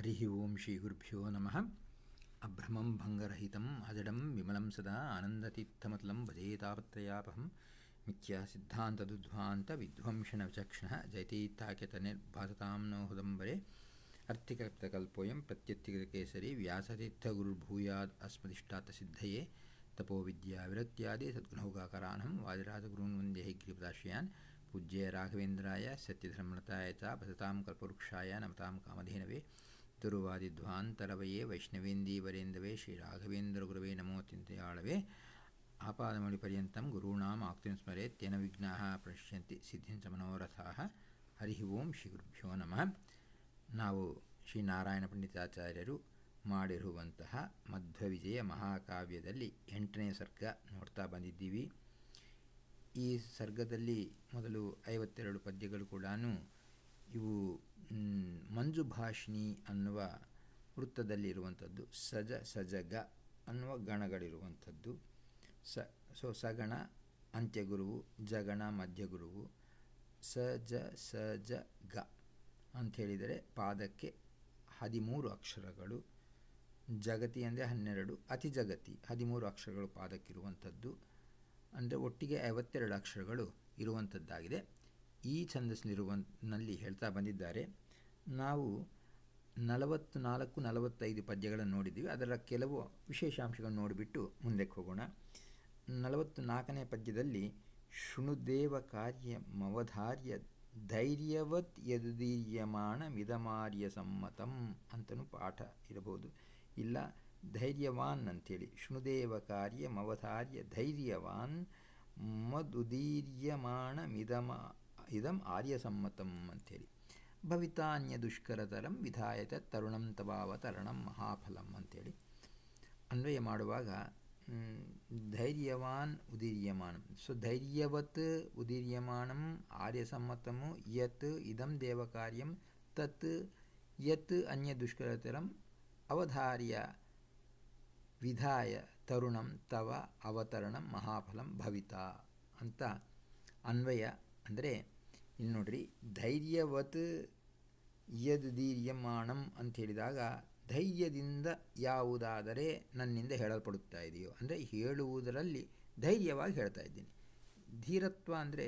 ओम ओं श्रीगुरुभ्यो नम अभ्रमं भंगरहित अजडम विमलं सदा आनन्दतीर्थमतलं भजेतापत्रयापहं मिथ्यासिद्धान्तदुध्वान्तविध्वंशनविचक्षणः जयतीर्थाख्यतनिर्भासतां नो हुदम्बरे अर्थिकल्पतकल्पोऽयं सिद्ध तपो विद्या तपोविद्याविरक्त्यादि सद्गुणौगाकरानं वाजराजगुरून् वन्द्ये गिरिपदाश्रयान् पूज्य राघवेन्द्राय चा च भजतां कल्पवृक्षाय नमतां कामधेनवे ಚತುರ್ವಾಧ್ವಾಂತರವಯೇ ವೈಷ್ಣವೇಂದೀ ಶ್ರೀ ರಾಘವೇಂದ್ರ ಗುರುವೇ ನಮೋ ಅತ್ಯಂತ ಆಳವೇ ಆಪಾದಮಳಿ ಪರ್ಯಂತ ಗುರುಣಾಂ ಆಕ್ತಿಂ ಸ್ಮರೆ ತೇನ ವಿಘ್ನಾ ಪ್ರಶ್ಯಂತ ಸಿದ್ಧ ಮನೋರಥ ಹರಿ ಓಂ ಶ್ರೀ ಗುರುಭ್ಯೋ ನಮಃ ನಾವು ಶ್ರೀ ನಾರಾಯಣ ಪಂಡಿತಾಚಾರ್ಯರು ಮಾಡಿರುವಂತಹ ಮಧ್ವವಿಜಯ ಮಹಾಕಾವ್ಯದಲ್ಲಿ ಎಂಟನೇ ಸರ್ಗ ನೋಡ್ತಾ ಬಂದಿದ್ದೀವಿ ಈ ಸರ್ಗದಲ್ಲಿ ಮೊದಲು ಐವತ್ತೆರಡು ಪದ್ಯಗಳು ಕೂಡ ಇವು ಮಂಜು ಭಾಷಿಣಿ ಅನ್ನುವ ಇರುವಂಥದ್ದು ಸಜ ಸಜಗ ಅನ್ನುವ ಗಣಗಳಿರುವಂಥದ್ದು ಸ ಸೊ ಸಗಣ ಅಂತ್ಯಗುರುವು ಜಗಣ ಮಧ್ಯಗುರುವು ಸ ಜ ಸ ಜ ಗ ಅಂಥೇಳಿದರೆ ಪಾದಕ್ಕೆ ಹದಿಮೂರು ಅಕ್ಷರಗಳು ಜಗತಿ ಅಂದರೆ ಹನ್ನೆರಡು ಅತಿ ಜಗತಿ ಹದಿಮೂರು ಅಕ್ಷರಗಳು ಪಾದಕ್ಕಿರುವಂಥದ್ದು ಅಂದರೆ ಒಟ್ಟಿಗೆ ಐವತ್ತೆರಡು ಅಕ್ಷರಗಳು ಇರುವಂಥದ್ದಾಗಿದೆ ಈ ಛಂದಸ್ಸಿನಲ್ಲಿರುವ ನಲ್ಲಿ ಹೇಳ್ತಾ ಬಂದಿದ್ದಾರೆ ನಾವು ನಲವತ್ತು ನಾಲ್ಕು ನಲವತ್ತೈದು ಪದ್ಯಗಳನ್ನು ನೋಡಿದ್ದೀವಿ ಅದರ ಕೆಲವು ವಿಶೇಷಾಂಶಗಳನ್ನು ನೋಡಿಬಿಟ್ಟು ಮುಂದಕ್ಕೆ ಹೋಗೋಣ ನಲವತ್ತು ನಾಲ್ಕನೇ ಪದ್ಯದಲ್ಲಿ ಶೃಣುದೇವ ಕಾರ್ಯ ಮವಧಾರ್ಯ ಧೈರ್ಯವತ್ ಯದುದೀರ್ಯಮಾಣ ಮಿದಮಾರ್ಯ ಸಮ್ಮತಂ ಅಂತಲೂ ಪಾಠ ಇರಬಹುದು ಇಲ್ಲ ಧೈರ್ಯವಾನ್ ಅಂಥೇಳಿ ಶೃಣುದೇವ ಕಾರ್ಯ ಮವಧಾರ್ಯ ಧೈರ್ಯವಾನ್ ಮದುದೀರ್ಯಮಾಣ ಮಿದಮ ಇದಂ ಆರ್ಯಸಮ್ಮತಂ ಅಂಥೇಳಿ ಭವಿತಾನ್ಯ ದುಷ್ಕರತರಂ ವಿಧಾಯತ ತರುಣಂ ತವಾವತರಣಂ ಮಹಾಫಲಂ ಅಂಥೇಳಿ ಅನ್ವಯ ಮಾಡುವಾಗ ಧೈರ್ಯವಾನ್ ಉದೀರ್ಯಮಾನಂ ಸೊ ಧೈರ್ಯವತ್ ಉದೀರ್ಯಮಾನಂ ಆರ್ಯಸಮ್ಮತಮು ಯತ್ ಇದಂ ದೇವಕಾರ್ಯಂ ತತ್ ಯತ್ ಅನ್ಯ ದುಷ್ಕರತರಂ ಅವಧಾರ್ಯ ವಿಧಾಯ ತರುಣಂ ತವ ಅವತರಣಂ ಮಹಾಫಲಂ ಭವಿತ ಅಂತ ಅನ್ವಯ ಅಂದರೆ ಇಲ್ಲಿ ನೋಡ್ರಿ ಧೈರ್ಯವತ್ ಯದ್ ದೀರ್ಯಮಾಣಂ ಅಂತ ಹೇಳಿದಾಗ ಧೈರ್ಯದಿಂದ ಯಾವುದಾದರೆ ನನ್ನಿಂದ ಹೇಳಲ್ಪಡುತ್ತಾ ಇದೆಯೋ ಅಂದರೆ ಹೇಳುವುದರಲ್ಲಿ ಧೈರ್ಯವಾಗಿ ಹೇಳ್ತಾ ಇದ್ದೀನಿ ಧೀರತ್ವ ಅಂದರೆ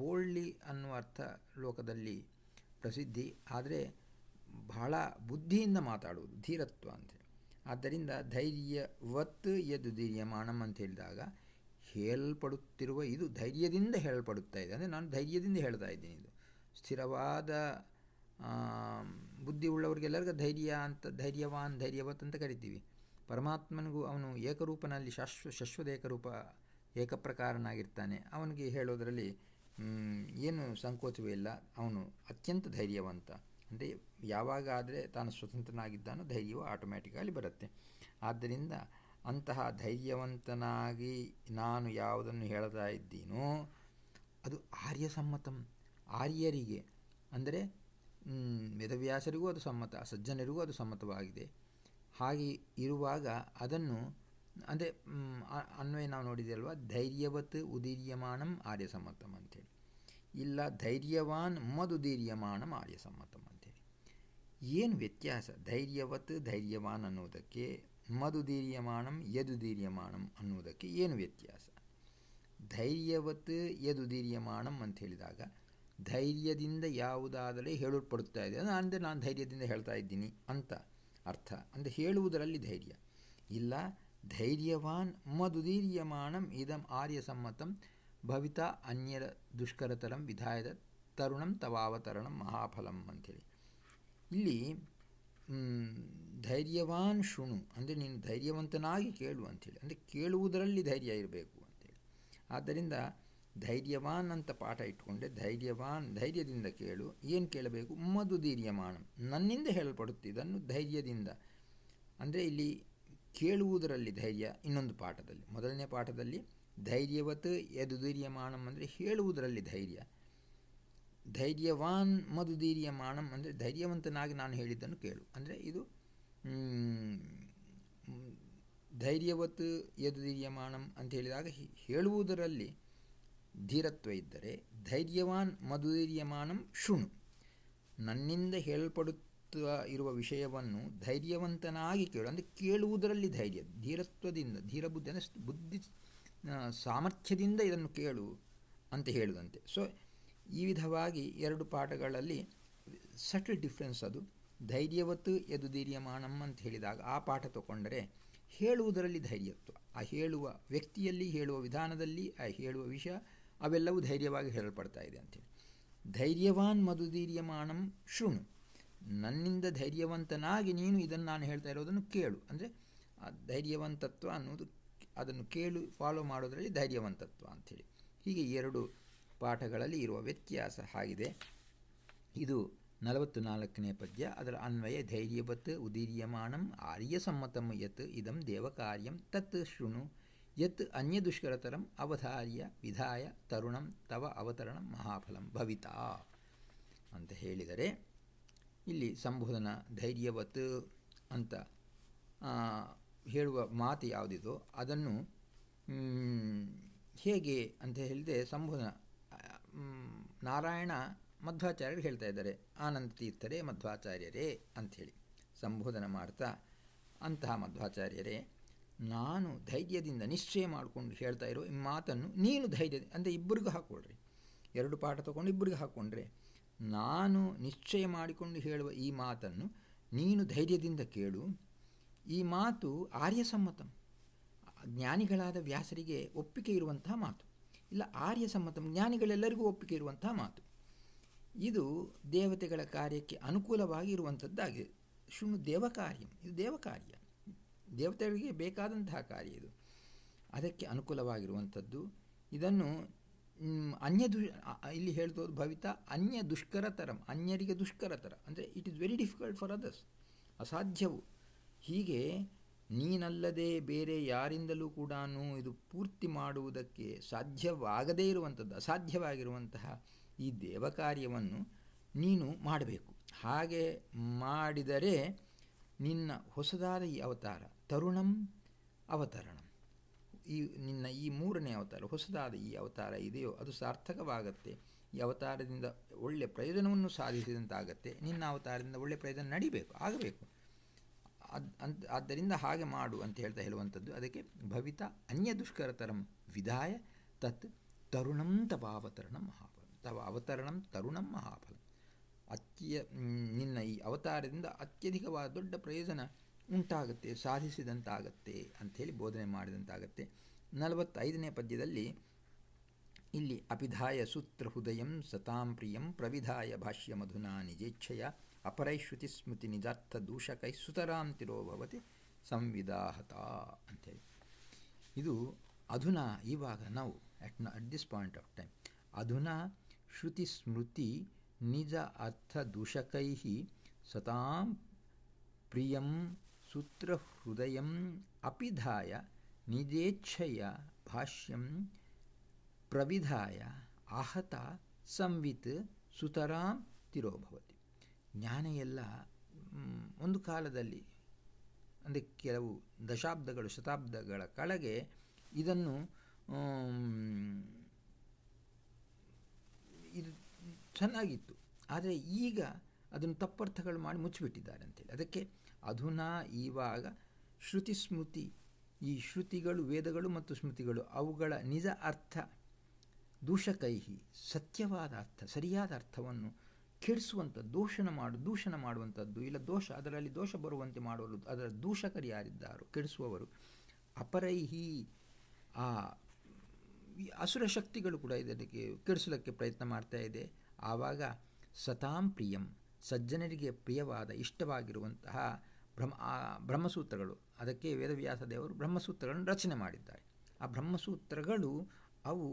ಬೋಳ್ಳಿ ಅನ್ನುವ ಅರ್ಥ ಲೋಕದಲ್ಲಿ ಪ್ರಸಿದ್ಧಿ ಆದರೆ ಬಹಳ ಬುದ್ಧಿಯಿಂದ ಮಾತಾಡುವುದು ಧೀರತ್ವ ಅಂದರೆ ಆದ್ದರಿಂದ ಧೈರ್ಯವತ್ ಎದು ಧೀರ್ಯಮಾಣಂ ಅಂತ ಹೇಳಿದಾಗ ಹೇಳಲ್ಪಡುತ್ತಿರುವ ಇದು ಧೈರ್ಯದಿಂದ ಹೇಳಲ್ಪಡುತ್ತಾ ಇದೆ ಅಂದರೆ ನಾನು ಧೈರ್ಯದಿಂದ ಹೇಳ್ತಾ ಇದ್ದೀನಿ ಇದು ಸ್ಥಿರವಾದ ಬುದ್ಧಿ ಉಳ್ಳವರಿಗೆಲ್ಲರಿಗೂ ಧೈರ್ಯ ಅಂತ ಧೈರ್ಯವಾನ್ ಧೈರ್ಯವತ್ ಅಂತ ಕರಿತೀವಿ ಪರಮಾತ್ಮನಿಗೂ ಅವನು ಏಕರೂಪನಲ್ಲಿ ಶಾಶ್ವ ಶಾಶ್ವತ ಏಕರೂಪ ಏಕಪ್ರಕಾರನಾಗಿರ್ತಾನೆ ಅವನಿಗೆ ಹೇಳೋದರಲ್ಲಿ ಏನು ಸಂಕೋಚವೇ ಇಲ್ಲ ಅವನು ಅತ್ಯಂತ ಧೈರ್ಯವಂತ ಅಂದರೆ ಯಾವಾಗ ಆದರೆ ತಾನು ಸ್ವತಂತ್ರನಾಗಿದ್ದಾನೋ ಧೈರ್ಯವು ಆಟೋಮ್ಯಾಟಿಕಲಿ ಬರುತ್ತೆ ಆದ್ದರಿಂದ ಅಂತಹ ಧೈರ್ಯವಂತನಾಗಿ ನಾನು ಯಾವುದನ್ನು ಹೇಳ್ತಾ ಇದ್ದೀನೋ ಅದು ಆರ್ಯ ಸಮ್ಮತಂ ಆರ್ಯರಿಗೆ ಅಂದರೆ ವೇದವ್ಯಾಸರಿಗೂ ಅದು ಸಮ್ಮತ ಸಜ್ಜನರಿಗೂ ಅದು ಸಮ್ಮತವಾಗಿದೆ ಹಾಗೆ ಇರುವಾಗ ಅದನ್ನು ಅಂದರೆ ಅನ್ವಯ ನಾವು ನೋಡಿದೆಯಲ್ವ ಧೈರ್ಯವತ್ ಉದೀರ್ಯಮಾನಂ ಆರ್ಯ ಸಮ್ಮತಂ ಅಂಥೇಳಿ ಇಲ್ಲ ಧೈರ್ಯವಾನ್ ಮದುದೀರ್ಯಮಾನಂ ಆರ್ಯ ಸಮ್ಮತಂ ಅಂಥೇಳಿ ಏನು ವ್ಯತ್ಯಾಸ ಧೈರ್ಯವತ್ ಧೈರ್ಯವಾನ್ ಅನ್ನೋದಕ್ಕೆ ಯದು ಯದುದೀರ್ಯಮಾನಂ ಅನ್ನುವುದಕ್ಕೆ ಏನು ವ್ಯತ್ಯಾಸ ಧೈರ್ಯವತ್ತು ಯದುದೀರ್ಯಮಾನಂ ಅಂತ ಹೇಳಿದಾಗ ಧೈರ್ಯದಿಂದ ಯಾವುದಾದರೆ ಹೇಳಲ್ಪಡುತ್ತಾ ಇದೆ ಅಂದರೆ ನಾನು ಧೈರ್ಯದಿಂದ ಹೇಳ್ತಾ ಇದ್ದೀನಿ ಅಂತ ಅರ್ಥ ಅಂದರೆ ಹೇಳುವುದರಲ್ಲಿ ಧೈರ್ಯ ಇಲ್ಲ ಧೈರ್ಯವಾನ್ ಮಧುದೀರ್ಯಮಾನಂ ಇದಂ ಆರ್ಯಸಮ್ಮತಂ ಭವಿತಾ ಅನ್ಯರ ದುಷ್ಕರತರಂ ವಿಧಾಯದ ತರುಣಂ ತವಾವತರಣಂ ಮಹಾಫಲಂ ಅಂಥೇಳಿ ಇಲ್ಲಿ ಧೈರ್ಯವಾನ್ ಶುಣು ಅಂದರೆ ನೀನು ಧೈರ್ಯವಂತನಾಗಿ ಕೇಳು ಅಂಥೇಳಿ ಅಂದರೆ ಕೇಳುವುದರಲ್ಲಿ ಧೈರ್ಯ ಇರಬೇಕು ಅಂತೇಳಿ ಆದ್ದರಿಂದ ಧೈರ್ಯವಾನ್ ಅಂತ ಪಾಠ ಇಟ್ಟುಕೊಂಡೆ ಧೈರ್ಯವಾನ್ ಧೈರ್ಯದಿಂದ ಕೇಳು ಏನು ಕೇಳಬೇಕು ಮಧು ಧೀರ್ಯಮಾನ ನನ್ನಿಂದ ಹೇಳಲ್ಪಡುತ್ತಿದ್ದನ್ನು ಧೈರ್ಯದಿಂದ ಅಂದರೆ ಇಲ್ಲಿ ಕೇಳುವುದರಲ್ಲಿ ಧೈರ್ಯ ಇನ್ನೊಂದು ಪಾಠದಲ್ಲಿ ಮೊದಲನೇ ಪಾಠದಲ್ಲಿ ಧೈರ್ಯವತ್ ಯದುಧೀರ್ಯಮಾಣಂ ಅಂದರೆ ಹೇಳುವುದರಲ್ಲಿ ಧೈರ್ಯ ಧೈರ್ಯವಾನ್ ಮಧುಧೀರ್ಯಮಾಣಂ ಅಂದರೆ ಧೈರ್ಯವಂತನಾಗಿ ನಾನು ಹೇಳಿದ್ದನ್ನು ಕೇಳು ಅಂದರೆ ಇದು ಧೈರ್ಯವತ್ತು ಯದುಧೀರ್ಯಮಾಣಂ ಅಂತ ಹೇಳಿದಾಗ ಹೇಳುವುದರಲ್ಲಿ ಧೀರತ್ವ ಇದ್ದರೆ ಧೈರ್ಯವಾನ್ ಮಧುಧೀರ್ಯಮಾನಂ ಶುಣು ನನ್ನಿಂದ ಹೇಳಲ್ಪಡುತ್ತ ಇರುವ ವಿಷಯವನ್ನು ಧೈರ್ಯವಂತನಾಗಿ ಕೇಳು ಅಂದರೆ ಕೇಳುವುದರಲ್ಲಿ ಧೈರ್ಯ ಧೀರತ್ವದಿಂದ ಧೀರ ಬುದ್ಧಿ ಅಂದರೆ ಬುದ್ಧಿ ಸಾಮರ್ಥ್ಯದಿಂದ ಇದನ್ನು ಕೇಳು ಅಂತ ಹೇಳಿದಂತೆ ಸೊ ಈ ವಿಧವಾಗಿ ಎರಡು ಪಾಠಗಳಲ್ಲಿ ಸಟಲ್ ಡಿಫ್ರೆನ್ಸ್ ಅದು ಧೈರ್ಯವತ್ತು ಎದುದೀರ್ಯಮಾಣ ಅಂತ ಹೇಳಿದಾಗ ಆ ಪಾಠ ತಗೊಂಡರೆ ಹೇಳುವುದರಲ್ಲಿ ಧೈರ್ಯತ್ವ ಆ ಹೇಳುವ ವ್ಯಕ್ತಿಯಲ್ಲಿ ಹೇಳುವ ವಿಧಾನದಲ್ಲಿ ಆ ಹೇಳುವ ವಿಷಯ ಅವೆಲ್ಲವೂ ಧೈರ್ಯವಾಗಿ ಹೇಳಲ್ಪಡ್ತಾ ಇದೆ ಅಂತೇಳಿ ಧೈರ್ಯವಾನ್ ಮಾಣಂ ಶೃಣು ನನ್ನಿಂದ ಧೈರ್ಯವಂತನಾಗಿ ನೀನು ಇದನ್ನು ನಾನು ಹೇಳ್ತಾ ಇರೋದನ್ನು ಕೇಳು ಅಂದರೆ ಆ ಧೈರ್ಯವಂತತ್ವ ಅನ್ನೋದು ಅದನ್ನು ಕೇಳು ಫಾಲೋ ಮಾಡೋದರಲ್ಲಿ ಧೈರ್ಯವಂತತ್ವ ಅಂಥೇಳಿ ಹೀಗೆ ಎರಡು ಪಾಠಗಳಲ್ಲಿ ಇರುವ ವ್ಯತ್ಯಾಸ ಆಗಿದೆ ಇದು ನಲವತ್ತು ನಾಲ್ಕನೇ ಪದ್ಯ ಅದರ ಅನ್ವಯ ಧೈರ್ಯವತ್ ಆರ್ಯ ಆರ್ಯಸಮ್ಮತಂ ಯತ್ ಇದಂ ದೇವಕಾರ್ಯಂ ತತ್ ಶೃಣು ಯತ್ ಅನ್ಯ ದುಷ್ಕರತರಂ ಅವಧಾರ್ಯ ವಿಧಾಯ ತರುಣಂ ತವ ಅವತರಣ ಮಹಾಫಲಂ ಭವಿತಾ ಅಂತ ಹೇಳಿದರೆ ಇಲ್ಲಿ ಸಂಬೋಧನ ಧೈರ್ಯವತ್ ಅಂತ ಹೇಳುವ ಮಾತು ಯಾವುದಿದೋ ಅದನ್ನು ಹೇಗೆ ಅಂತ ಹೇಳಿದೆ ಸಂಬೋಧನ ನಾರಾಯಣ ಮಧ್ವಾಚಾರ್ಯರು ಹೇಳ್ತಾ ಇದ್ದಾರೆ ಆನಂದ ತೀರ್ಥರೇ ಮಧ್ವಾಚಾರ್ಯರೇ ಅಂಥೇಳಿ ಸಂಬೋಧನೆ ಮಾಡ್ತಾ ಅಂತಹ ಮಧ್ವಾಚಾರ್ಯರೇ ನಾನು ಧೈರ್ಯದಿಂದ ನಿಶ್ಚಯ ಮಾಡಿಕೊಂಡು ಹೇಳ್ತಾ ಇರೋ ಈ ಮಾತನ್ನು ನೀನು ಧೈರ್ಯ ಅಂದರೆ ಇಬ್ಬರಿಗೂ ಹಾಕ್ಕೊಳ್ರಿ ಎರಡು ಪಾಠ ತಗೊಂಡು ಇಬ್ಬರಿಗೂ ಹಾಕ್ಕೊಂಡ್ರೆ ನಾನು ನಿಶ್ಚಯ ಮಾಡಿಕೊಂಡು ಹೇಳುವ ಈ ಮಾತನ್ನು ನೀನು ಧೈರ್ಯದಿಂದ ಕೇಳು ಈ ಮಾತು ಆರ್ಯಸಮ್ಮತಂ ಜ್ಞಾನಿಗಳಾದ ವ್ಯಾಸರಿಗೆ ಒಪ್ಪಿಗೆ ಇರುವಂತಹ ಮಾತು ಇಲ್ಲ ಆರ್ಯಸಮ್ಮತಂ ಜ್ಞಾನಿಗಳೆಲ್ಲರಿಗೂ ಒಪ್ಪಿಗೆ ಇರುವಂತಹ ಮಾತು ಇದು ದೇವತೆಗಳ ಕಾರ್ಯಕ್ಕೆ ಅನುಕೂಲವಾಗಿ ಇರುವಂಥದ್ದಾಗಿದೆ ದೇವ ಕಾರ್ಯ ಇದು ದೇವಕಾರ್ಯ ದೇವತೆಗಳಿಗೆ ಬೇಕಾದಂತಹ ಕಾರ್ಯ ಇದು ಅದಕ್ಕೆ ಅನುಕೂಲವಾಗಿರುವಂಥದ್ದು ಇದನ್ನು ಅನ್ಯ ದು ಇಲ್ಲಿ ಹೇಳ್ತೋದು ಭವಿತ ಅನ್ಯ ದುಷ್ಕರತರಂ ಅನ್ಯರಿಗೆ ದುಷ್ಕರತರ ಅಂದರೆ it is very difficult for others ಅಸಾಧ್ಯವು ಹೀಗೆ ನೀನಲ್ಲದೆ ಬೇರೆ ಯಾರಿಂದಲೂ ಕೂಡ ಇದು ಪೂರ್ತಿ ಮಾಡುವುದಕ್ಕೆ ಸಾಧ್ಯವಾಗದೇ ಇರುವಂಥದ್ದು ಅಸಾಧ್ಯವಾಗಿರುವಂತಹ ಈ ದೇವ ಕಾರ್ಯವನ್ನು ನೀನು ಮಾಡಬೇಕು ಹಾಗೆ ಮಾಡಿದರೆ ನಿನ್ನ ಹೊಸದಾದ ಈ ಅವತಾರ ತರುಣಂ ಅವತರಣಂ ಈ ನಿನ್ನ ಈ ಮೂರನೇ ಅವತಾರ ಹೊಸದಾದ ಈ ಅವತಾರ ಇದೆಯೋ ಅದು ಸಾರ್ಥಕವಾಗತ್ತೆ ಈ ಅವತಾರದಿಂದ ಒಳ್ಳೆಯ ಪ್ರಯೋಜನವನ್ನು ಸಾಧಿಸಿದಂತಾಗತ್ತೆ ನಿನ್ನ ಅವತಾರದಿಂದ ಒಳ್ಳೆಯ ಪ್ರಯೋಜನ ನಡಿಬೇಕು ಆಗಬೇಕು ಅದು ಅಂತ ಆದ್ದರಿಂದ ಹಾಗೆ ಮಾಡು ಅಂತ ಹೇಳ್ತಾ ಹೇಳುವಂಥದ್ದು ಅದಕ್ಕೆ ಭವಿತ ಅನ್ಯ ದುಷ್ಕರತರಂ ವಿಧಾಯ ತತ್ ತರುಣಂತ ತಪಾವತರಣ ಮಹಾಪ ತವ ಅವತರಣಂ ತರುಣಂ ಮಹಾಫಲಂ ಅತ್ಯ ನಿನ್ನ ಈ ಅವತಾರದಿಂದ ಅತ್ಯಧಿಕವಾದ ದೊಡ್ಡ ಪ್ರಯೋಜನ ಉಂಟಾಗುತ್ತೆ ಸಾಧಿಸಿದಂತಾಗತ್ತೆ ಅಂಥೇಳಿ ಬೋಧನೆ ಮಾಡಿದಂತಾಗತ್ತೆ ನಲವತ್ತೈದನೇ ಪದ್ಯದಲ್ಲಿ ಇಲ್ಲಿ ಅಪಿಧಾಯ ಸೂತ್ರ ಹೃದಯಂ ಸತಾಂ ಪ್ರಿಯಂ ಪ್ರವಿಧಾಯ ಭಾಷ್ಯ ಮಧುನಾ ನಿಜೇಚ್ಛೆಯ ಅಪರೈಶ್ರುತಿ ಸ್ಮೃತಿ ನಿಜಾರ್ಥ ದೂಷಕೈ ಸುತರಾಂತಿರೋ ಭವತಿ ಸಂವಿಧಾಹತ ಅಂಥೇಳಿ ಇದು ಅಧುನಾ ಇವಾಗ ನಾವು at at this point of time ಅಧುನಾ ಶ್ರುತಿಸ್ಮೃತಿ ನಿಜ ಅರ್ಥದೂಷಕೈ ಸತಾಂ ಪ್ರಿಯಂ ಸೂತ್ರಹೃದಯಂ ಅಪಿಧಾಯ ನಿಜೇಚ್ಛೆಯ ಭಾಷ್ಯಂ ಪ್ರವಿಧಾಯ ಆಹತ ಸಂವಿತ್ ಸುತರಾಂ ತಿರೋಭವತಿ ಜ್ಞಾನ ಎಲ್ಲ ಒಂದು ಕಾಲದಲ್ಲಿ ಅಂದರೆ ಕೆಲವು ದಶಾಬ್ದಗಳು ಶತಾಬ್ದಗಳ ಕಳಗೆ ಇದನ್ನು ಇದು ಚೆನ್ನಾಗಿತ್ತು ಆದರೆ ಈಗ ಅದನ್ನು ತಪ್ಪರ್ಥಗಳು ಮಾಡಿ ಮುಚ್ಚಿಬಿಟ್ಟಿದ್ದಾರೆ ಅಂತೇಳಿ ಅದಕ್ಕೆ ಅಧುನಾ ಇವಾಗ ಶ್ರುತಿ ಸ್ಮೃತಿ ಈ ಶ್ರುತಿಗಳು ವೇದಗಳು ಮತ್ತು ಸ್ಮೃತಿಗಳು ಅವುಗಳ ನಿಜ ಅರ್ಥ ದೂಷಕೈಹಿ ಸತ್ಯವಾದ ಅರ್ಥ ಸರಿಯಾದ ಅರ್ಥವನ್ನು ಕೆಡಿಸುವಂಥ ದೂಷಣ ಮಾಡು ದೂಷಣ ಮಾಡುವಂಥದ್ದು ಇಲ್ಲ ದೋಷ ಅದರಲ್ಲಿ ದೋಷ ಬರುವಂತೆ ಮಾಡುವರು ಅದರ ದೂಷಕರು ಯಾರಿದ್ದಾರೋ ಕೆಡಿಸುವವರು ಅಪರೈಹಿ ಆ ಅಸುರ ಶಕ್ತಿಗಳು ಕೂಡ ಇದಕ್ಕೆ ಕೆಡಿಸಲಿಕ್ಕೆ ಪ್ರಯತ್ನ ಮಾಡ್ತಾ ಇದೆ ಆವಾಗ ಸತಾಂ ಪ್ರಿಯಂ ಸಜ್ಜನರಿಗೆ ಪ್ರಿಯವಾದ ಇಷ್ಟವಾಗಿರುವಂತಹ ಬ್ರಹ್ಮ ಬ್ರಹ್ಮಸೂತ್ರಗಳು ಅದಕ್ಕೆ ವೇದವ್ಯಾಸ ದೇವರು ಬ್ರಹ್ಮಸೂತ್ರಗಳನ್ನು ರಚನೆ ಮಾಡಿದ್ದಾರೆ ಆ ಬ್ರಹ್ಮಸೂತ್ರಗಳು ಅವು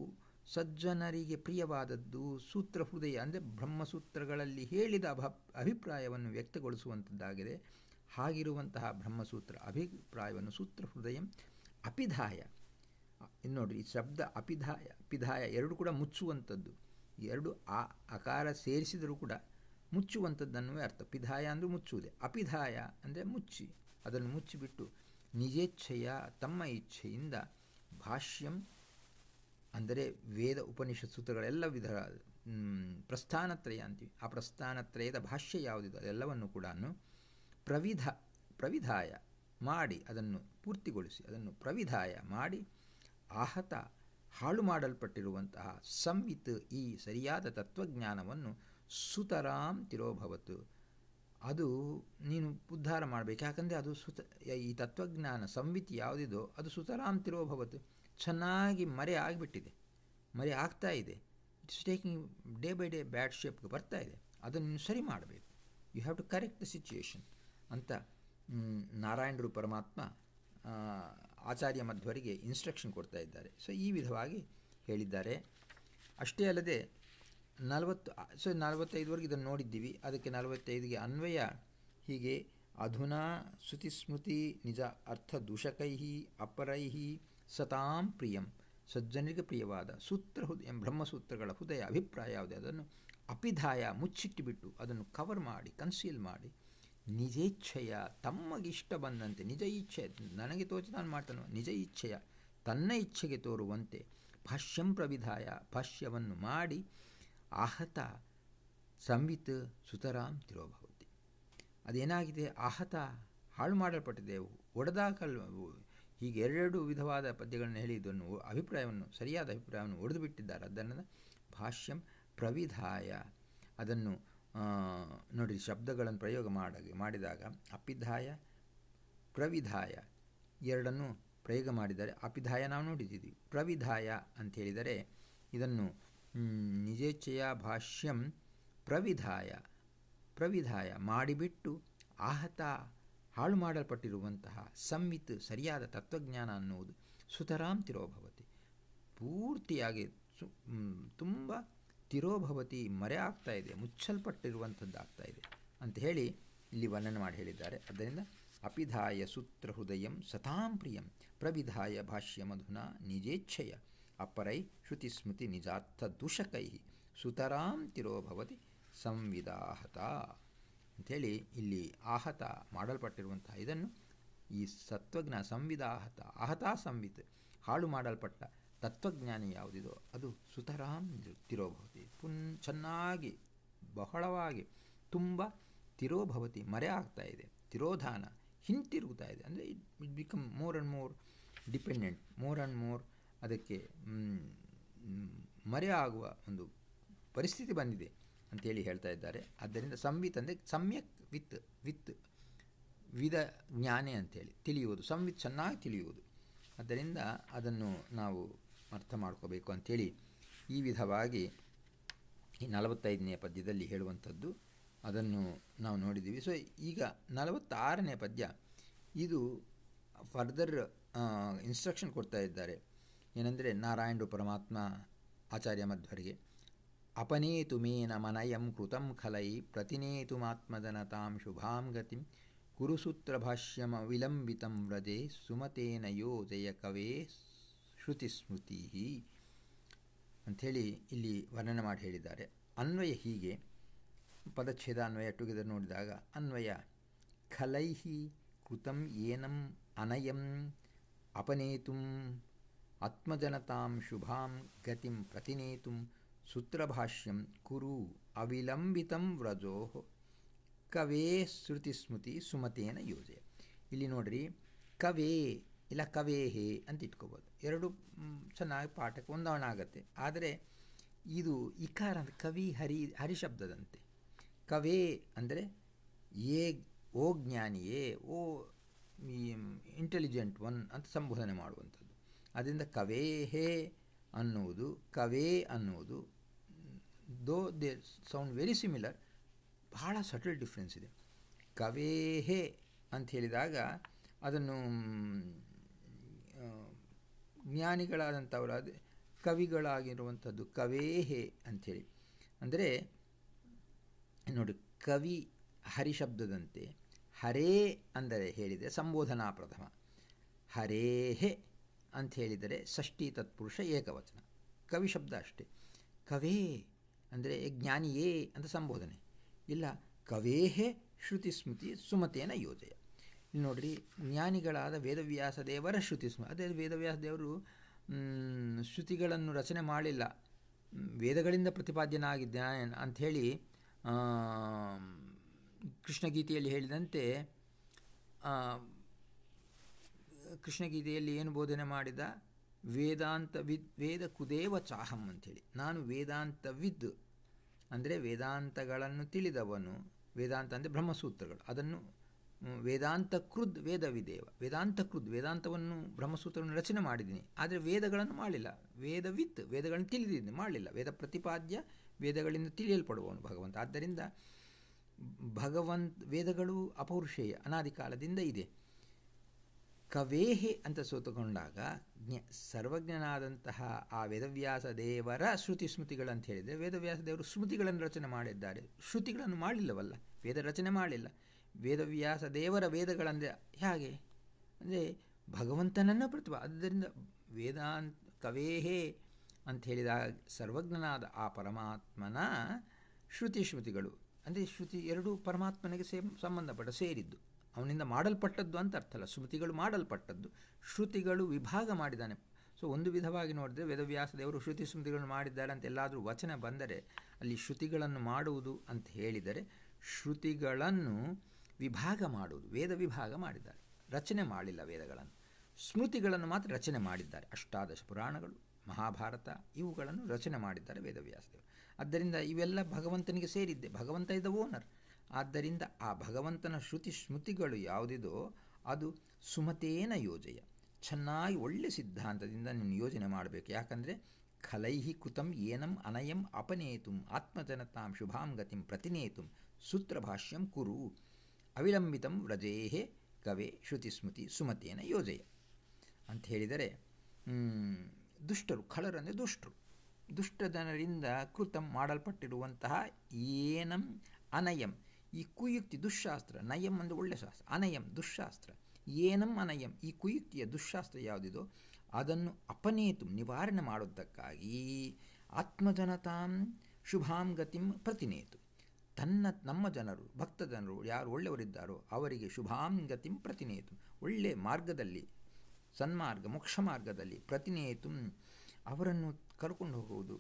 ಸಜ್ಜನರಿಗೆ ಪ್ರಿಯವಾದದ್ದು ಸೂತ್ರ ಹೃದಯ ಅಂದರೆ ಬ್ರಹ್ಮಸೂತ್ರಗಳಲ್ಲಿ ಹೇಳಿದ ಅಭ ಅಭಿಪ್ರಾಯವನ್ನು ವ್ಯಕ್ತಗೊಳಿಸುವಂಥದ್ದಾಗಿದೆ ಹಾಗಿರುವಂತಹ ಬ್ರಹ್ಮಸೂತ್ರ ಅಭಿಪ್ರಾಯವನ್ನು ಸೂತ್ರ ಹೃದಯ ಅಪಿಧಾಯ ಇನ್ನು ನೋಡಿರಿ ಈ ಶಬ್ದ ಅಪಿಧಾಯ ಅಪಿಧಾಯ ಎರಡು ಕೂಡ ಮುಚ್ಚುವಂಥದ್ದು ಎರಡು ಆ ಅಕಾರ ಸೇರಿಸಿದರೂ ಕೂಡ ಮುಚ್ಚುವಂಥದ್ದನ್ನು ಅರ್ಥ ಪಿಧಾಯ ಅಂದರೂ ಮುಚ್ಚುವುದೇ ಅಪಿಧಾಯ ಅಂದರೆ ಮುಚ್ಚಿ ಅದನ್ನು ಮುಚ್ಚಿಬಿಟ್ಟು ನಿಜೇಚ್ಛೆಯ ತಮ್ಮ ಇಚ್ಛೆಯಿಂದ ಭಾಷ್ಯಂ ಅಂದರೆ ವೇದ ಉಪನಿಷತ್ ಸೂತ್ರಗಳೆಲ್ಲ ವಿಧ ಪ್ರಸ್ಥಾನತ್ರಯ ಅಂತೀವಿ ಆ ಪ್ರಸ್ಥಾನತ್ರಯದ ಭಾಷ್ಯ ಯಾವುದಿದೆ ಅದೆಲ್ಲವನ್ನು ಕೂಡ ಪ್ರವಿಧ ಪ್ರವಿಧಾಯ ಮಾಡಿ ಅದನ್ನು ಪೂರ್ತಿಗೊಳಿಸಿ ಅದನ್ನು ಪ್ರವಿಧಾಯ ಮಾಡಿ ಆಹತ ಹಾಳು ಮಾಡಲ್ಪಟ್ಟಿರುವಂತಹ ಸಂವಿತ್ ಈ ಸರಿಯಾದ ತತ್ವಜ್ಞಾನವನ್ನು ಸುತರಾಂ ತಿರೋಭವತ್ತು ಅದು ನೀನು ಉದ್ಧಾರ ಮಾಡಬೇಕು ಯಾಕಂದರೆ ಅದು ಸುತ ಈ ತತ್ವಜ್ಞಾನ ಸಂವಿತ್ ಯಾವುದಿದೋ ಅದು ಸುತರಾಂ ತಿರೋಭವತ್ತು ಚೆನ್ನಾಗಿ ಮರೆ ಆಗಿಬಿಟ್ಟಿದೆ ಮರೆ ಆಗ್ತಾ ಇದೆ it's taking day by day bad ಶೇಪ್ಗೆ ಬರ್ತಾ ಇದೆ ಅದನ್ನು ಸರಿ ಮಾಡಬೇಕು you have to correct the situation ಅಂತ ನಾರಾಯಣರು ಪರಮಾತ್ಮ ಆಚಾರ್ಯ ಮಧ್ವರಿಗೆ ಇನ್ಸ್ಟ್ರಕ್ಷನ್ ಕೊಡ್ತಾ ಇದ್ದಾರೆ ಸೊ ಈ ವಿಧವಾಗಿ ಹೇಳಿದ್ದಾರೆ ಅಷ್ಟೇ ಅಲ್ಲದೆ ನಲವತ್ತು ಸೊ ನಲವತ್ತೈದುವರೆಗೆ ಇದನ್ನು ನೋಡಿದ್ದೀವಿ ಅದಕ್ಕೆ ನಲವತ್ತೈದಿಗೆ ಅನ್ವಯ ಹೀಗೆ ಅಧುನಾ ಸ್ಮೃತಿ ನಿಜ ಅರ್ಥ ದೂಷಕೈ ಅಪರೈಹಿ ಸತಾಂ ಪ್ರಿಯಂ ಸಜ್ಜನರಿಗೆ ಪ್ರಿಯವಾದ ಸೂತ್ರ ಹೃದಯ ಬ್ರಹ್ಮಸೂತ್ರಗಳ ಹೃದಯ ಅಭಿಪ್ರಾಯ ಯಾವುದೇ ಅದನ್ನು ಅಪಿಧಾಯ ಮುಚ್ಚಿಟ್ಟುಬಿಟ್ಟು ಅದನ್ನು ಕವರ್ ಮಾಡಿ ಕನ್ಸೀಲ್ ಮಾಡಿ ಇಚ್ಛೆಯ ತಮ್ಮಗಿಷ್ಟ ಬಂದಂತೆ ನಿಜ ಇಚ್ಛೆ ನನಗೆ ತೋಚ ನಾನು ಮಾಡ್ತಾನೋ ನಿಜ ಇಚ್ಛೆಯ ತನ್ನ ಇಚ್ಛೆಗೆ ತೋರುವಂತೆ ಭಾಷ್ಯಂ ಪ್ರವಿಧಾಯ ಭಾಷ್ಯವನ್ನು ಮಾಡಿ ಆಹತ ಸಂವಿತ್ ಸುತರಾಂ ತಿರೋಭವತಿ ಅದೇನಾಗಿದೆ ಆಹತ ಹಾಳು ಮಾಡಲ್ಪಟ್ಟಿದೆ ಒಡೆದಾಕಲ್ ಹೀಗೆ ಎರಡೆರಡು ವಿಧವಾದ ಪದ್ಯಗಳನ್ನು ಹೇಳಿ ಇದನ್ನು ಅಭಿಪ್ರಾಯವನ್ನು ಸರಿಯಾದ ಅಭಿಪ್ರಾಯವನ್ನು ಒಡೆದು ಬಿಟ್ಟಿದ್ದಾರೆ ಅದನ್ನು ಭಾಷ್ಯಂ ಪ್ರವಿಧಾಯ ಅದನ್ನು ನೋಡಿ ಶಬ್ದಗಳನ್ನು ಪ್ರಯೋಗ ಮಾಡಿ ಮಾಡಿದಾಗ ಅಪಿಧಾಯ ಪ್ರವಿಧಾಯ ಎರಡನ್ನು ಪ್ರಯೋಗ ಮಾಡಿದರೆ ಅಪಿಧಾಯ ನಾವು ನೋಡಿದ್ದೀವಿ ಪ್ರವಿಧಾಯ ಅಂತ ಹೇಳಿದರೆ ಇದನ್ನು ನಿಜೇಚ್ಛೆಯ ಭಾಷ್ಯಂ ಪ್ರವಿಧಾಯ ಪ್ರವಿಧಾಯ ಮಾಡಿಬಿಟ್ಟು ಆಹತ ಹಾಳು ಮಾಡಲ್ಪಟ್ಟಿರುವಂತಹ ಸಂವಿತ್ ಸರಿಯಾದ ತತ್ವಜ್ಞಾನ ಅನ್ನುವುದು ಸುತರಾಂ ತಿರೋಭವತಿ ಪೂರ್ತಿಯಾಗಿ ಸು ತುಂಬ ತಿರೋಭವತಿ ಮರೆ ಆಗ್ತಾ ಇದೆ ಮುಚ್ಚಲ್ಪಟ್ಟಿರುವಂಥದ್ದು ಆಗ್ತಾ ಇದೆ ಅಂತ ಹೇಳಿ ಇಲ್ಲಿ ವರ್ಣನೆ ಮಾಡಿ ಹೇಳಿದ್ದಾರೆ ಅದರಿಂದ ಅಪಿಧಾಯ ಸೂತ್ರ ಹೃದಯಂ ಸತಾಂ ಪ್ರಿಯಂ ಪ್ರವಿಧಾಯ ಭಾಷ್ಯ ಮಧುನಾ ನಿಜೇಚ್ಛಯ ಅಪರೈ ಶ್ರುತಿ ಸ್ಮೃತಿ ನಿಜಾರ್ಥ ದೂಷಕೈ ಸುತರಾಂ ತಿರೋಭವತಿ ಸಂವಿಧಾಹತ ಅಂಥೇಳಿ ಇಲ್ಲಿ ಆಹತ ಮಾಡಲ್ಪಟ್ಟಿರುವಂಥ ಇದನ್ನು ಈ ಸತ್ವಜ್ಞ ಸಂವಿಧಾಹತ ಆಹತಾ ಸಂವಿತ್ ಹಾಳು ಮಾಡಲ್ಪಟ್ಟ ತತ್ವಜ್ಞಾನಿ ಯಾವುದಿದೋ ಅದು ಸುತರಾಮ್ ತಿರೋಭವತಿ ಪುನ್ ಚೆನ್ನಾಗಿ ಬಹಳವಾಗಿ ತುಂಬ ತಿರೋಭವತಿ ಮರೆ ಆಗ್ತಾ ಇದೆ ತಿರೋಧಾನ ಹಿಂತಿರುಗುತ್ತಾ ಇದೆ ಅಂದರೆ it it become more and more dependent more and more ಅದಕ್ಕೆ ಮರೆ ಆಗುವ ಒಂದು ಪರಿಸ್ಥಿತಿ ಬಂದಿದೆ ಅಂತೇಳಿ ಹೇಳ್ತಾ ಇದ್ದಾರೆ ಆದ್ದರಿಂದ ಸಂವಿತ್ ಅಂದರೆ ಸಮ್ಯಕ್ ವಿತ್ ವಿತ್ ವಿಧ ಜ್ಞಾನೆ ಅಂತೇಳಿ ತಿಳಿಯುವುದು ಸಂವಿತ್ ಚೆನ್ನಾಗಿ ತಿಳಿಯುವುದು ಆದ್ದರಿಂದ ಅದನ್ನು ನಾವು ಅರ್ಥ ಮಾಡ್ಕೋಬೇಕು ಅಂಥೇಳಿ ಈ ವಿಧವಾಗಿ ಈ ನಲವತ್ತೈದನೇ ಪದ್ಯದಲ್ಲಿ ಹೇಳುವಂಥದ್ದು ಅದನ್ನು ನಾವು ನೋಡಿದ್ದೀವಿ ಸೊ ಈಗ ನಲವತ್ತಾರನೇ ಪದ್ಯ ಇದು ಫರ್ದರ್ ಇನ್ಸ್ಟ್ರಕ್ಷನ್ ಕೊಡ್ತಾ ಇದ್ದಾರೆ ಏನಂದರೆ ನಾರಾಯಣರು ಪರಮಾತ್ಮ ಆಚಾರ್ಯ ಮಧ್ವರಿಗೆ ಅಪನೇತು ಮೇನ ಮನಯಂ ಕೃತಂ ಖಲೈ ಪ್ರತಿನೇತು ತಾಂ ಶುಭಾಂ ಗತಿಂ ಕುರುಸೂತ್ರ ಭಾಷ್ಯಮ ವಿಲಂಬಿತಂ ವ್ರಜೆ ಸುಮತೇನ ಜಯ ಕವೇ ಶ್ರುತಿಸ್ಮೃತಿ ಅಂಥೇಳಿ ಇಲ್ಲಿ ವರ್ಣನೆ ಮಾಡಿ ಹೇಳಿದ್ದಾರೆ ಅನ್ವಯ ಹೀಗೆ ಪದಚ್ಛೇದ ಅನ್ವಯ ಟುಗೆದರ್ ನೋಡಿದಾಗ ಅನ್ವಯ ಖಲೈಹಿ ಕೃತಂ ಏನಂ ಅನಯಂ ಅಪನೇತು ಆತ್ಮಜನತಾಂ ಶುಭಾಂ ಗತಿಂ ಪ್ರತಿನೇತುಂ ಸೂತ್ರಭಾಷ್ಯಂ ಕುರು ಅವಿಲಂಬಿತಂ ವ್ರಜೋ ಕವೇ ಸ್ಮೃತಿ ಸುಮತೇನ ಯೋಜೆ ಇಲ್ಲಿ ನೋಡ್ರಿ ಕವೇ ಇಲ್ಲ ಕವೇಹೇ ಅಂತ ಇಟ್ಕೋಬೋದು ಎರಡು ಚೆನ್ನಾಗಿ ಪಾಠಕ್ಕೆ ಹೊಂದಾವಣೆ ಆಗುತ್ತೆ ಆದರೆ ಇದು ಇಕಾರ ಕವಿ ಹರಿ ಹರಿಶಬ್ದದಂತೆ ಕವೇ ಅಂದರೆ ಏ ಓ ಜ್ಞಾನಿಯೇ ಓ ಇಂಟೆಲಿಜೆಂಟ್ ಒನ್ ಅಂತ ಸಂಬೋಧನೆ ಮಾಡುವಂಥದ್ದು ಅದರಿಂದ ಕವೇಹೆ ಹೇ ಅನ್ನುವುದು ಕವೇ ಅನ್ನುವುದು though they sound very similar ಬಹಳ ಸಟಲ್ ಡಿಫ್ರೆನ್ಸ್ ಇದೆ ಕವೇಹೆ ಹೇ ಅಂತ ಹೇಳಿದಾಗ ಅದನ್ನು ಜ್ಞಾನಿಗಳಾದಂಥವರಾದ ಕವಿಗಳಾಗಿರುವಂಥದ್ದು ಕವೇಹೆ ಅಂಥೇಳಿ ಅಂದರೆ ನೋಡಿ ಕವಿ ಹರಿಶಬ್ದದಂತೆ ಹರೇ ಅಂದರೆ ಹೇಳಿದರೆ ಸಂಬೋಧನಾ ಪ್ರಥಮ ಹರೇಹೆ ಅಂತ ಹೇಳಿದರೆ ಷಷ್ಠಿ ತತ್ಪುರುಷ ಏಕವಚನ ಕವಿ ಶಬ್ದ ಅಷ್ಟೇ ಕವೇ ಅಂದರೆ ಜ್ಞಾನಿಯೇ ಅಂತ ಸಂಬೋಧನೆ ಇಲ್ಲ ಕವೇಹೆ ಶ್ರುತಿ ಸ್ಮೃತಿ ಸುಮತೇನ ಯೋಜಯ ಇಲ್ಲಿ ನೋಡ್ರಿ ಜ್ಞಾನಿಗಳಾದ ವೇದವ್ಯಾಸ ದೇವರ ಶ್ರುತಿ ಸ್ಮ ಅದೇ ವೇದವ್ಯಾಸ ದೇವರು ಶ್ರುತಿಗಳನ್ನು ರಚನೆ ಮಾಡಿಲ್ಲ ವೇದಗಳಿಂದ ಪ್ರತಿಪಾದ್ಯನಾಗಿದ್ದ ಅಂಥೇಳಿ ಕೃಷ್ಣಗೀತೆಯಲ್ಲಿ ಹೇಳಿದಂತೆ ಕೃಷ್ಣಗೀತೆಯಲ್ಲಿ ಏನು ಬೋಧನೆ ಮಾಡಿದ ವೇದಾಂತ ವಿದ್ ವೇದ ಕುದೇವ ಚಾಹಂ ಅಂಥೇಳಿ ನಾನು ವೇದಾಂತವಿದ್ ಅಂದರೆ ವೇದಾಂತಗಳನ್ನು ತಿಳಿದವನು ವೇದಾಂತ ಅಂದರೆ ಬ್ರಹ್ಮಸೂತ್ರಗಳು ಅದನ್ನು ವೇದಾಂತ ಕೃದ್ ವೇದವಿದೇವ ವೇದಾಂತ ಕೃದ್ ವೇದಾಂತವನ್ನು ಬ್ರಹ್ಮಸೂತ್ರವನ್ನು ರಚನೆ ಮಾಡಿದ್ದೀನಿ ಆದರೆ ವೇದಗಳನ್ನು ಮಾಡಲಿಲ್ಲ ವೇದವಿತ್ ವೇದಗಳನ್ನು ತಿಳಿದಿದ್ದೀನಿ ಮಾಡಲಿಲ್ಲ ವೇದ ಪ್ರತಿಪಾದ್ಯ ವೇದಗಳಿಂದ ತಿಳಿಯಲ್ಪಡುವವನು ಭಗವಂತ ಆದ್ದರಿಂದ ಭಗವಂತ ವೇದಗಳು ಅಪೌರುಷೇಯ ಅನಾದಿ ಕಾಲದಿಂದ ಇದೆ ಕವೇಹೆ ಅಂತ ಸೋತುಕೊಂಡಾಗ ಜ್ಞ ಸರ್ವಜ್ಞನಾದಂತಹ ಆ ವೇದವ್ಯಾಸ ದೇವರ ಶ್ರುತಿ ಸ್ಮೃತಿಗಳಂತ ಹೇಳಿದರೆ ವೇದವ್ಯಾಸ ದೇವರು ಸ್ಮೃತಿಗಳನ್ನು ರಚನೆ ಮಾಡಿದ್ದಾರೆ ಶ್ರುತಿಗಳನ್ನು ಮಾಡಲಿಲ್ಲವಲ್ಲ ವೇದ ರಚನೆ ಮಾಡಲಿಲ್ಲ ವೇದವ್ಯಾಸ ದೇವರ ವೇದಗಳಂದರೆ ಹೇಗೆ ಅಂದರೆ ಭಗವಂತನನ್ನು ಪ್ರತಿಭ ಆದ್ದರಿಂದ ವೇದಾಂತ ಕವೇಹೇ ಅಂತ ಹೇಳಿದ ಸರ್ವಜ್ಞನಾದ ಆ ಪರಮಾತ್ಮನ ಶ್ರುತಿ ಶ್ರುತಿಗಳು ಅಂದರೆ ಶ್ರುತಿ ಎರಡೂ ಪರಮಾತ್ಮನಿಗೆ ಸೇ ಸಂಬಂಧಪಟ್ಟ ಸೇರಿದ್ದು ಅವನಿಂದ ಮಾಡಲ್ಪಟ್ಟದ್ದು ಅಂತ ಅರ್ಥ ಅಲ್ಲ ಸ್ಮೃತಿಗಳು ಮಾಡಲ್ಪಟ್ಟದ್ದು ಶ್ರುತಿಗಳು ವಿಭಾಗ ಮಾಡಿದ್ದಾನೆ ಸೊ ಒಂದು ವಿಧವಾಗಿ ನೋಡಿದರೆ ವೇದವ್ಯಾಸ ದೇವರು ಶ್ರುತಿ ಸ್ಮೃತಿಗಳನ್ನು ಮಾಡಿದ್ದಾರೆ ಅಂತ ಎಲ್ಲಾದರೂ ವಚನ ಬಂದರೆ ಅಲ್ಲಿ ಶ್ರುತಿಗಳನ್ನು ಮಾಡುವುದು ಅಂತ ಹೇಳಿದರೆ ಶ್ರುತಿಗಳನ್ನು ವಿಭಾಗ ಮಾಡುವುದು ವೇದ ವಿಭಾಗ ಮಾಡಿದ್ದಾರೆ ರಚನೆ ಮಾಡಿಲ್ಲ ವೇದಗಳನ್ನು ಸ್ಮೃತಿಗಳನ್ನು ಮಾತ್ರ ರಚನೆ ಮಾಡಿದ್ದಾರೆ ಅಷ್ಟಾದಶ ಪುರಾಣಗಳು ಮಹಾಭಾರತ ಇವುಗಳನ್ನು ರಚನೆ ಮಾಡಿದ್ದಾರೆ ವೇದವ್ಯಾಸದೇವರು ಆದ್ದರಿಂದ ಇವೆಲ್ಲ ಭಗವಂತನಿಗೆ ಸೇರಿದ್ದೆ ಭಗವಂತ ಇದ್ದ ಓನರ್ ಆದ್ದರಿಂದ ಆ ಭಗವಂತನ ಶ್ರುತಿ ಸ್ಮೃತಿಗಳು ಯಾವುದಿದೋ ಅದು ಸುಮತೇನ ಯೋಜೆಯ ಚೆನ್ನಾಗಿ ಒಳ್ಳೆ ಸಿದ್ಧಾಂತದಿಂದ ನೀನು ಯೋಜನೆ ಮಾಡಬೇಕು ಯಾಕಂದರೆ ಖಲೈಹಿ ಕೃತಂ ಏನಂ ಅನಯಂ ಅಪನೇತುಂ ಆತ್ಮಜನತಾಂ ಶುಭಾಂಗತಿಂ ಗತಿಂ ಪ್ರತಿನೇತುಂ ಸೂತ್ರಭಾಷ್ಯಂ ಕುರು ಅವಿಲಂಬಿತಂ ವ್ರಜೇಹೆ ಕವೆ ಶ್ರುತಿಸ್ಮೃತಿ ಸುಮತೇನ ಯೋಜೆಯ ಅಂತ ಹೇಳಿದರೆ ದುಷ್ಟರು ಖಳರಂದರೆ ದುಷ್ಟರು ದುಷ್ಟಜನರಿಂದ ಕೃತ ಕೃತಂ ಮಾಡಲ್ಪಟ್ಟಿರುವಂತಹ ಏನಂ ಅನಯಂ ಈ ಕುಯುಕ್ತಿ ದುಃಶಾಸ್ತ್ರ ನಯಂ ಅಂದರೆ ಒಳ್ಳೆಯ ಶಾಸ್ತ್ರ ಅನಯಂ ದುಶಾಸ್ತ್ರ ಏನಂ ಅನಯಂ ಈ ಕುಯುಕ್ತಿಯ ದುಃಶಾಸ್ತ್ರ ಯಾವುದಿದೋ ಅದನ್ನು ಅಪನೇತು ನಿವಾರಣೆ ಮಾಡುವುದಕ್ಕಾಗಿ ಆತ್ಮಜನತಾಂ ಶುಭಾಂಗತಿಂ ಪ್ರತಿನೇತು ತನ್ನ ನಮ್ಮ ಜನರು ಭಕ್ತ ಜನರು ಯಾರು ಒಳ್ಳೆಯವರಿದ್ದಾರೋ ಅವರಿಗೆ ಶುಭಾಂಗತಿಂ ಪ್ರತಿನೇತು ಒಳ್ಳೆಯ ಮಾರ್ಗದಲ್ಲಿ ಸನ್ಮಾರ್ಗ ಮೋಕ್ಷ ಮಾರ್ಗದಲ್ಲಿ ಪ್ರತಿನೇತು ಅವರನ್ನು ಕರ್ಕೊಂಡು ಹೋಗುವುದು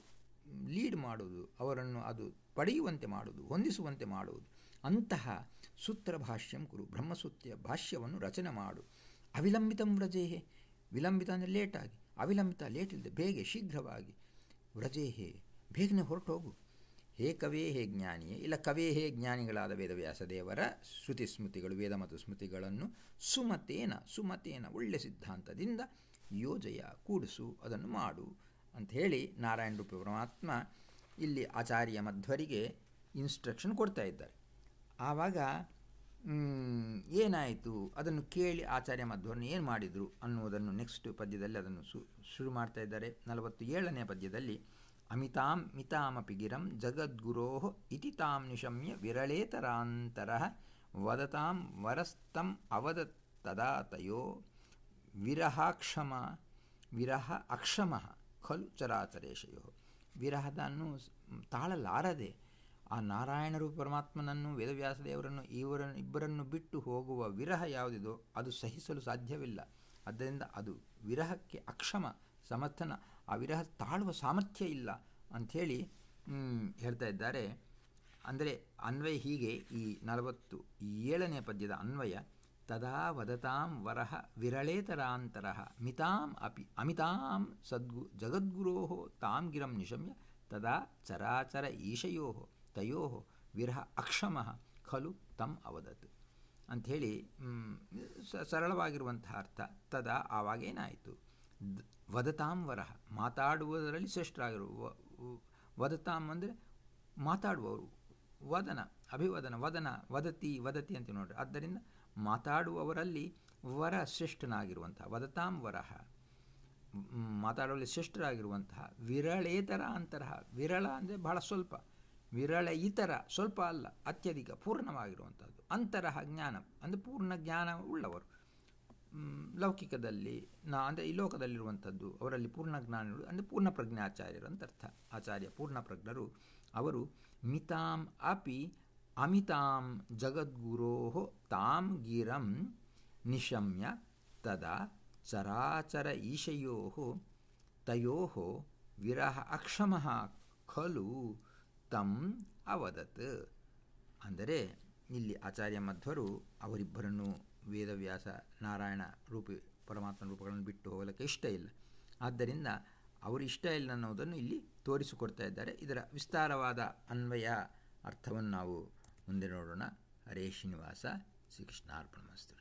ಲೀಡ್ ಮಾಡುವುದು ಅವರನ್ನು ಅದು ಪಡೆಯುವಂತೆ ಮಾಡುವುದು ಹೊಂದಿಸುವಂತೆ ಮಾಡುವುದು ಅಂತಹ ಸೂತ್ರ ಭಾಷ್ಯಂ ಕುರು ಬ್ರಹ್ಮಸೂತ್ರ ಭಾಷ್ಯವನ್ನು ರಚನೆ ಮಾಡು ಅವಿಲಂಬಿತಂ ವ್ರಜೇಹೆ ವಿಲಂಬಿತ ಅಂದರೆ ಲೇಟಾಗಿ ಅವಿಲಂಬಿತ ಲೇಟ್ ಇಲ್ಲದೆ ಬೇಗ ಶೀಘ್ರವಾಗಿ ವ್ರಜೇಹೆ ಬೇಗನೆ ಹೊರಟೋಗು ಹೇ ಕವೇ ಹೇ ಜ್ಞಾನಿಯೇ ಇಲ್ಲ ಕವೇ ಹೇ ಜ್ಞಾನಿಗಳಾದ ವೇದವ್ಯಾಸ ದೇವರ ಶ್ರುತಿ ಸ್ಮೃತಿಗಳು ವೇದ ಮತ್ತು ಸ್ಮೃತಿಗಳನ್ನು ಸುಮತೇನ ಸುಮತೇನ ಒಳ್ಳೆ ಸಿದ್ಧಾಂತದಿಂದ ಯೋಜಯ ಕೂಡಿಸು ಅದನ್ನು ಮಾಡು ಅಂತ ಹೇಳಿ ನಾರಾಯಣ ರೂಪ ಪರಮಾತ್ಮ ಇಲ್ಲಿ ಆಚಾರ್ಯ ಮಧ್ವರಿಗೆ ಇನ್ಸ್ಟ್ರಕ್ಷನ್ ಕೊಡ್ತಾ ಇದ್ದಾರೆ ಆವಾಗ ಏನಾಯಿತು ಅದನ್ನು ಕೇಳಿ ಆಚಾರ್ಯ ಮಧ್ವರನ್ನು ಏನು ಮಾಡಿದರು ಅನ್ನುವುದನ್ನು ನೆಕ್ಸ್ಟ್ ಪದ್ಯದಲ್ಲಿ ಅದನ್ನು ಶುರು ಮಾಡ್ತಾ ಇದ್ದಾರೆ ನಲವತ್ತು ಏಳನೇ ಪದ್ಯದಲ್ಲಿ ಅಮಿತಾಂ ಮಿತಾಮಪಿ ಗಿರಂ ಜಗದ್ಗುರೋ ಇತಿ ತಾಂ ನಿಶಮ್ಯ ವಿರಳೇತರಾಂತರ ವದತಾಂ ವರಸ್ತಂ ಅವದ ತದಾತಯೋ ವಿರಹಾಕ್ಷಮ ವಿರಹ ಅಕ್ಷಮ ಖಲು ಚರಾಚರೇಶಯೋ ವಿರಹದನ್ನು ತಾಳಲಾರದೆ ಆ ನಾರಾಯಣರು ಪರಮಾತ್ಮನನ್ನು ವೇದವ್ಯಾಸದೇವರನ್ನು ಇವರನ್ನು ಇಬ್ಬರನ್ನು ಬಿಟ್ಟು ಹೋಗುವ ವಿರಹ ಯಾವುದಿದೋ ಅದು ಸಹಿಸಲು ಸಾಧ್ಯವಿಲ್ಲ ಆದ್ದರಿಂದ ಅದು ವಿರಹಕ್ಕೆ ಅಕ್ಷಮ ಸಮರ್ಥನ ಆ ವಿರಹ ತಾಳುವ ಸಾಮರ್ಥ್ಯ ಇಲ್ಲ ಅಂಥೇಳಿ ಹೇಳ್ತಾ ಇದ್ದಾರೆ ಅಂದರೆ ಅನ್ವಯ ಹೀಗೆ ಈ ನಲವತ್ತು ಏಳನೇ ಪದ್ಯದ ಅನ್ವಯ ತದಾ ವದತಾಂ ವರಹ ವಿರಳೇತರಾಂತರ ಮಿತಾಂ ಅಪಿ ಅಮಿತಾಂ ಸದ್ಗು ಜಗದ್ಗುರೋ ತಾಂ ಗಿರಂ ನಿಶಮ್ಯ ತದಾ ಚರಾಚರ ಈಶಯೋ ತಯೋ ವಿರಹ ಅಕ್ಷಮಃ ಖಲು ತಮ್ ಅವದತ್ ಅಂಥೇಳಿ ಸರಳವಾಗಿರುವಂತಹ ಅರ್ಥ ತದಾ ಆವಾಗೇನಾಯಿತು ವದತಾಂ ವರಹ ಮಾತಾಡುವುದರಲ್ಲಿ ಶ್ರೇಷ್ಠರಾಗಿರು ವದತಾಂ ಅಂದರೆ ಮಾತಾಡುವವರು ವದನ ಅಭಿವದನ ವದನ ವದತಿ ವದತಿ ಅಂತ ನೋಡ್ರಿ ಆದ್ದರಿಂದ ಮಾತಾಡುವವರಲ್ಲಿ ವರ ಶ್ರೇಷ್ಠನಾಗಿರುವಂತಹ ವದತಾಂ ವರ ಮಾತಾಡುವಲ್ಲಿ ಶ್ರೇಷ್ಠರಾಗಿರುವಂತಹ ವಿರಳೇತರ ಅಂತರಹ ವಿರಳ ಅಂದರೆ ಬಹಳ ಸ್ವಲ್ಪ ವಿರಳ ಇತರ ಸ್ವಲ್ಪ ಅಲ್ಲ ಅತ್ಯಧಿಕ ಪೂರ್ಣವಾಗಿರುವಂಥದ್ದು ಅಂತರಹ ಜ್ಞಾನ ಅಂದರೆ ಪೂರ್ಣ ಜ್ಞಾನ ಉಳ್ಳವರು ಲೌಕಿಕದಲ್ಲಿ ನಾ ಅಂದರೆ ಈ ಲೋಕದಲ್ಲಿರುವಂಥದ್ದು ಅವರಲ್ಲಿ ಪೂರ್ಣ ಜ್ಞಾನಿಗಳು ಅಂದರೆ ಪೂರ್ಣ ಪ್ರಜ್ಞಾಚಾರ್ಯರು ಅಂತ ಅರ್ಥ ಆಚಾರ್ಯ ಪೂರ್ಣಪ್ರಜ್ಞರು ಅವರು ಮಿತಾಂ ಅಪಿ ಅಮಿತಾಂ ಜಗದ್ಗುರೋ ತಾಂ ಗಿರಂ ನಿಶಮ್ಯ ತದಾ ಚರಾಚರ ಈಶಯೋ ತಯೋ ವಿರಹ ಅಕ್ಷಮ ಖಲು ತಂ ಅವದತ್ ಅಂದರೆ ಇಲ್ಲಿ ಆಚಾರ್ಯ ಮಧ್ವರು ಅವರಿಬ್ಬರನ್ನು ವೇದವ್ಯಾಸ ನಾರಾಯಣ ರೂಪಿ ಪರಮಾತ್ಮ ರೂಪಗಳನ್ನು ಬಿಟ್ಟು ಹೋಗಲಿಕ್ಕೆ ಇಷ್ಟ ಇಲ್ಲ ಆದ್ದರಿಂದ ಅವರು ಇಷ್ಟ ಇಲ್ಲ ಅನ್ನೋದನ್ನು ಇಲ್ಲಿ ತೋರಿಸಿಕೊಡ್ತಾ ಇದ್ದಾರೆ ಇದರ ವಿಸ್ತಾರವಾದ ಅನ್ವಯ ಅರ್ಥವನ್ನು ನಾವು ಮುಂದೆ ನೋಡೋಣ ಹರೇ ಶ್ರೀನಿವಾಸ ಶ್ರೀಕೃಷ್ಣಾರ್ಪಣ